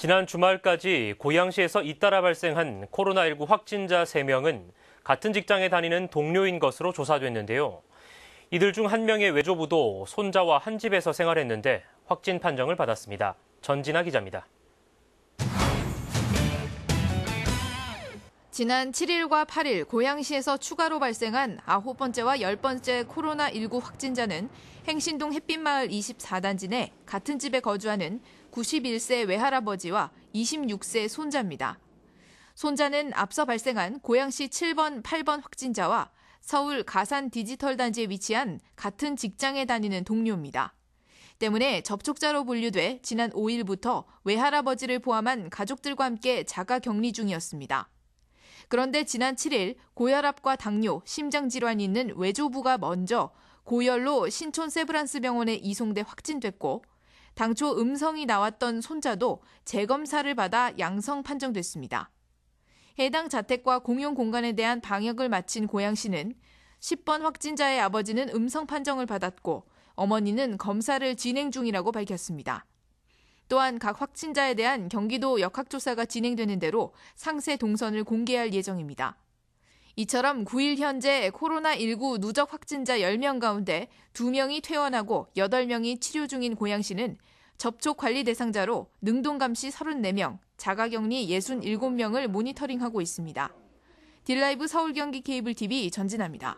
지난 주말까지 고양시에서 잇따라 발생한 코로나19 확진자 3명은 같은 직장에 다니는 동료인 것으로 조사됐는데요. 이들 중 한 명의 외조부도 손자와 한 집에서 생활했는데 확진 판정을 받았습니다. 전진아 기자입니다. 지난 7일과 8일 고양시에서 추가로 발생한 아홉 번째와열번째 코로나19 확진자는 행신동 햇빛마을 24단지 내 같은 집에 거주하는 91세 외할아버지와 26세 손자입니다. 손자는 앞서 발생한 고양시 7번, 8번 확진자와 서울 가산 디지털 단지에 위치한 같은 직장에 다니는 동료입니다. 때문에 접촉자로 분류돼 지난 5일부터 외할아버지를 포함한 가족들과 함께 자가 격리 중이었습니다. 그런데 지난 7일 고혈압과 당뇨, 심장질환이 있는 외조부가 먼저 고열로 신촌 세브란스 병원에 이송돼 확진됐고 당초 음성이 나왔던 손자도 재검사를 받아 양성 판정됐습니다. 해당 자택과 공용 공간에 대한 방역을 마친 고양시는 10번 확진자의 아버지는 음성 판정을 받았고 어머니는 검사를 진행 중이라고 밝혔습니다. 또한 각 확진자에 대한 경기도 역학조사가 진행되는 대로 상세 동선을 공개할 예정입니다. 이처럼 9일 현재 코로나19 누적 확진자 10명 가운데 2명이 퇴원하고 8명이 치료 중인 고양시는 접촉 관리 대상자로 능동감시 34명, 자가격리 67명을 모니터링하고 있습니다. 딜라이브 서울경기 케이블 TV 전진합니다.